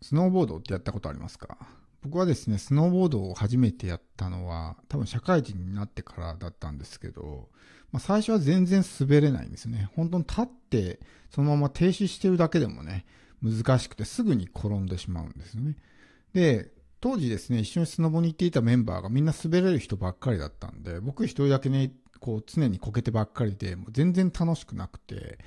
スノーボードってやったことありますか僕はですね、スノーボードを初めてやったのは、多分社会人になってからだったんですけど、まあ、最初は全然滑れないんですね。本当に立って、そのまま停止してるだけでもね、難しくてすぐに転んでしまうんですよね。で、当時ですね、一緒にスノボに行っていたメンバーがみんな滑れる人ばっかりだったんで、僕一人だけね、こう常にこけてばっかりで、もう全然楽しくなくて、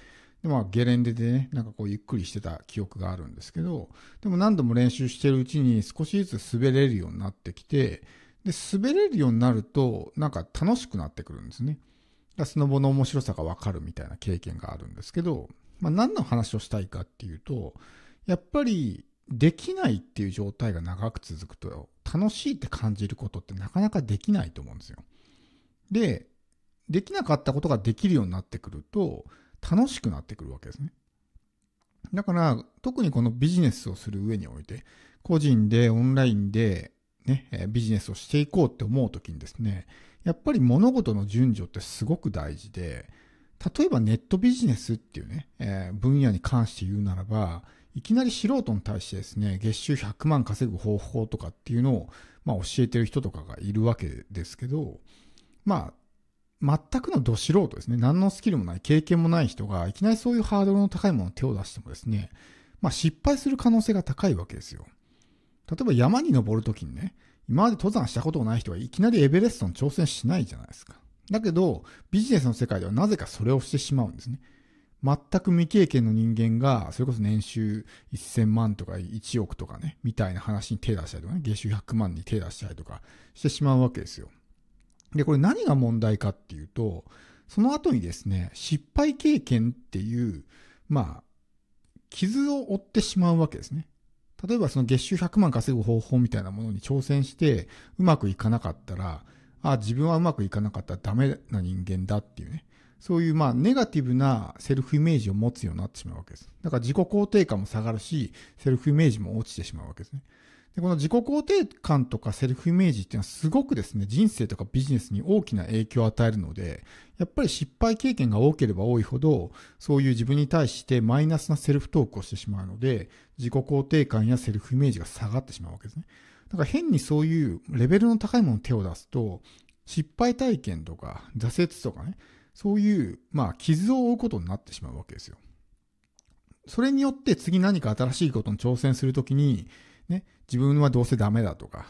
で、まあ、ゲレンデでね、なんかこう、ゆっくりしてた記憶があるんですけど、でも何度も練習してるうちに少しずつ滑れるようになってきて、で、滑れるようになると、なんか楽しくなってくるんですね。スノボの面白さがわかるみたいな経験があるんですけど、まあ、何の話をしたいかっていうと、やっぱり、できないっていう状態が長く続くと、楽しいって感じることってなかなかできないと思うんですよ。で、できなかったことができるようになってくると、楽しくなってくるわけですね。だから、特にこのビジネスをする上において、個人でオンラインで、ね、ビジネスをしていこうって思うときにですね、やっぱり物事の順序ってすごく大事で、例えばネットビジネスっていうね、えー、分野に関して言うならば、いきなり素人に対してですね、月収100万稼ぐ方法とかっていうのを、まあ、教えてる人とかがいるわけですけど、まあ、全くのど素人ですね。何のスキルもない、経験もない人が、いきなりそういうハードルの高いものを手を出してもですね、まあ失敗する可能性が高いわけですよ。例えば山に登るときにね、今まで登山したことがない人はいきなりエベレストに挑戦しないじゃないですか。だけど、ビジネスの世界ではなぜかそれをしてしまうんですね。全く未経験の人間が、それこそ年収1000万とか1億とかね、みたいな話に手出したりとかね、月収100万に手出したりとかしてしまうわけですよ。で、これ何が問題かっていうと、その後にですね、失敗経験っていう、まあ、傷を負ってしまうわけですね。例えばその月収100万稼ぐ方法みたいなものに挑戦して、うまくいかなかったら、あ、自分はうまくいかなかったらダメな人間だっていうね。そういうまあネガティブなセルフイメージを持つようになってしまうわけです。だから自己肯定感も下がるし、セルフイメージも落ちてしまうわけですね。で、この自己肯定感とかセルフイメージっていうのはすごくですね、人生とかビジネスに大きな影響を与えるので、やっぱり失敗経験が多ければ多いほど、そういう自分に対してマイナスなセルフトークをしてしまうので、自己肯定感やセルフイメージが下がってしまうわけですね。だから変にそういうレベルの高いものに手を出すと、失敗体験とか挫折とかね、そういう、まあ、傷を負うことになってしまうわけですよ。それによって次何か新しいことに挑戦するときに、ね、自分はどうせダメだとか、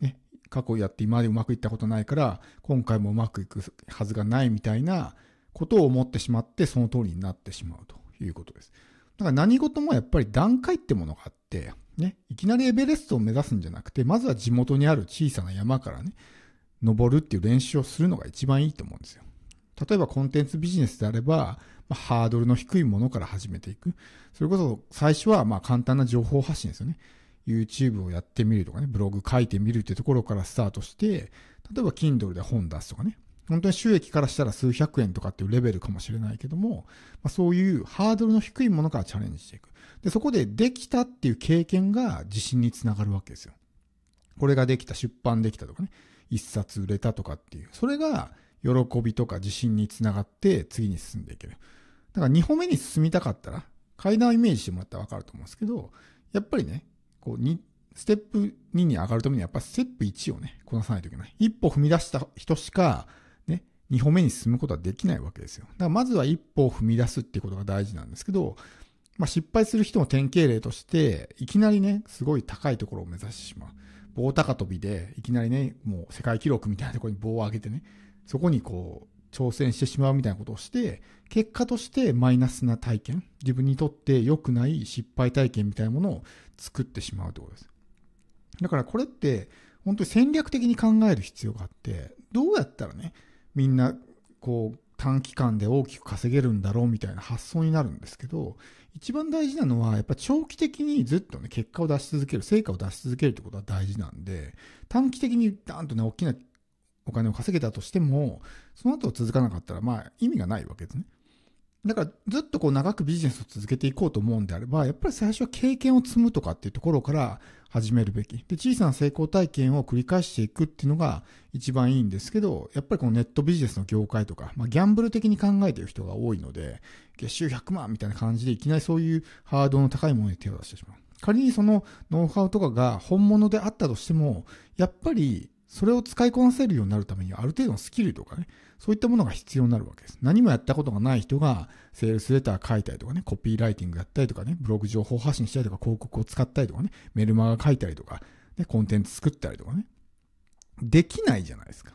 ね、過去やって今までうまくいったことないから、今回もうまくいくはずがないみたいなことを思ってしまって、その通りになってしまうということです。だから何事もやっぱり段階ってものがあって、ね、いきなりエベレストを目指すんじゃなくて、まずは地元にある小さな山からね、登るっていう練習をするのが一番いいと思うんですよ。例えばコンテンツビジネスであれば、まあ、ハードルの低いものから始めていく。それこそ最初はまあ簡単な情報発信ですよね。YouTube をやってみるとかね、ブログ書いてみるってところからスタートして、例えば Kindle で本出すとかね、本当に収益からしたら数百円とかっていうレベルかもしれないけども、まあ、そういうハードルの低いものからチャレンジしていく。で、そこでできたっていう経験が自信につながるわけですよ。これができた、出版できたとかね、一冊売れたとかっていう、それが喜びとか自信につながって次に進んでいける。だから2歩目に進みたかったら、階段をイメージしてもらったらわかると思うんですけど、やっぱりね、こうに、ステップ2に上がるためにはやっぱステップ1をね、こなさないといけない。一歩踏み出した人しか、ね、2歩目に進むことはできないわけですよ。だからまずは一歩を踏み出すっていうことが大事なんですけど、まあ、失敗する人の典型例として、いきなりね、すごい高いところを目指してしまう。棒高跳びで、いきなりね、もう世界記録みたいなところに棒を上げてね、そこにこう、挑戦してしまうみたいなことをして、結果としてマイナスな体験、自分にとって良くない失敗体験みたいなものを作ってしまうということです。だからこれって、本当に戦略的に考える必要があって、どうやったらね、みんな、こう、短期間で大きく稼げるんだろうみたいな発想になるんですけど、一番大事なのは、やっぱ長期的にずっとね、結果を出し続ける、成果を出し続けるってことは大事なんで、短期的にダーンとね、大きなお金を稼げたとしても、その後続かなかったら、まあ意味がないわけですね。だからずっとこう長くビジネスを続けていこうと思うんであれば、やっぱり最初は経験を積むとかっていうところから始めるべき。で、小さな成功体験を繰り返していくっていうのが一番いいんですけど、やっぱりこのネットビジネスの業界とか、まあギャンブル的に考えている人が多いので、月収100万みたいな感じでいきなりそういうハードの高いものに手を出してしまう。仮にそのノウハウとかが本物であったとしても、やっぱりそれを使いこなせるようになるためには、ある程度のスキルとかね、そういったものが必要になるわけです。何もやったことがない人がセールスレター書いたりとかね、コピーライティングやったりとかね、ブログ情報発信したりとか、広告を使ったりとかね、メルマガ書いたりとか、ね、コンテンツ作ったりとかね、できないじゃないですか。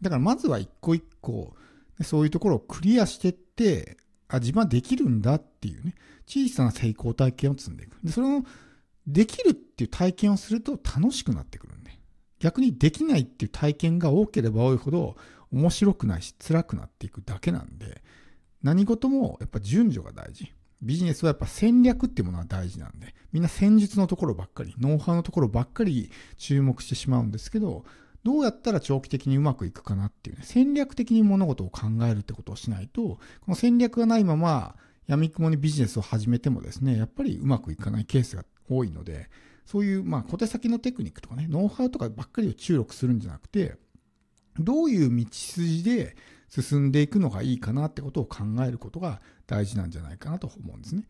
だからまずは一個一個、そういうところをクリアしてって、あ、自分はできるんだっていうね、小さな成功体験を積んでいく。で、その、できるっていう体験をすると楽しくなってくる。逆にできないっていう体験が多ければ多いほど面白くないし辛くなっていくだけなんで何事もやっぱ順序が大事ビジネスはやっぱ戦略っていうものは大事なんでみんな戦術のところばっかりノウハウのところばっかり注目してしまうんですけどどうやったら長期的にうまくいくかなっていう、ね、戦略的に物事を考えるってことをしないとこの戦略がないままやみくもにビジネスを始めてもですねやっぱりうまくいかないケースが多いのでそういう、まあ、小手先のテクニックとかね、ノウハウとかばっかりを注力するんじゃなくて、どういう道筋で進んでいくのがいいかなってことを考えることが大事なんじゃないかなと思うんですね。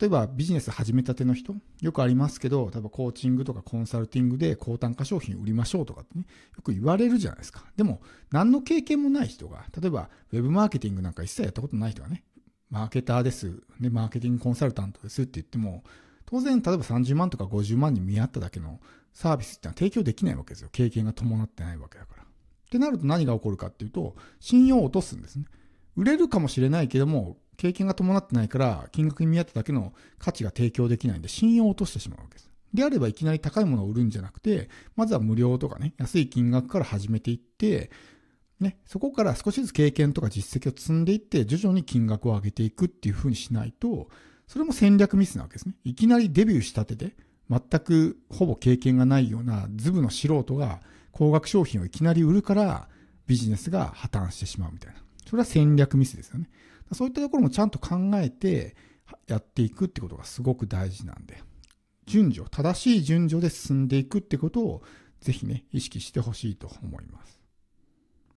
例えばビジネス始めたての人、よくありますけど、例えばコーチングとかコンサルティングで高単価商品売りましょうとかってね、よく言われるじゃないですか。でも、何の経験もない人が、例えばウェブマーケティングなんか一切やったことない人がね、マーケターです、ね、マーケティングコンサルタントですって言っても、当然、例えば30万とか50万に見合っただけのサービスってのは提供できないわけですよ。経験が伴ってないわけだから。ってなると何が起こるかっていうと、信用を落とすんですね。売れるかもしれないけども、経験が伴ってないから、金額に見合っただけの価値が提供できないんで、信用を落としてしまうわけです。であればいきなり高いものを売るんじゃなくて、まずは無料とかね、安い金額から始めていって、ね、そこから少しずつ経験とか実績を積んでいって、徐々に金額を上げていくっていうふうにしないと、それも戦略ミスなわけですね。いきなりデビューしたてで、全くほぼ経験がないようなズブの素人が高額商品をいきなり売るからビジネスが破綻してしまうみたいな。それは戦略ミスですよね。そういったところもちゃんと考えてやっていくってことがすごく大事なんで、順序、正しい順序で進んでいくってことをぜひね、意識してほしいと思います。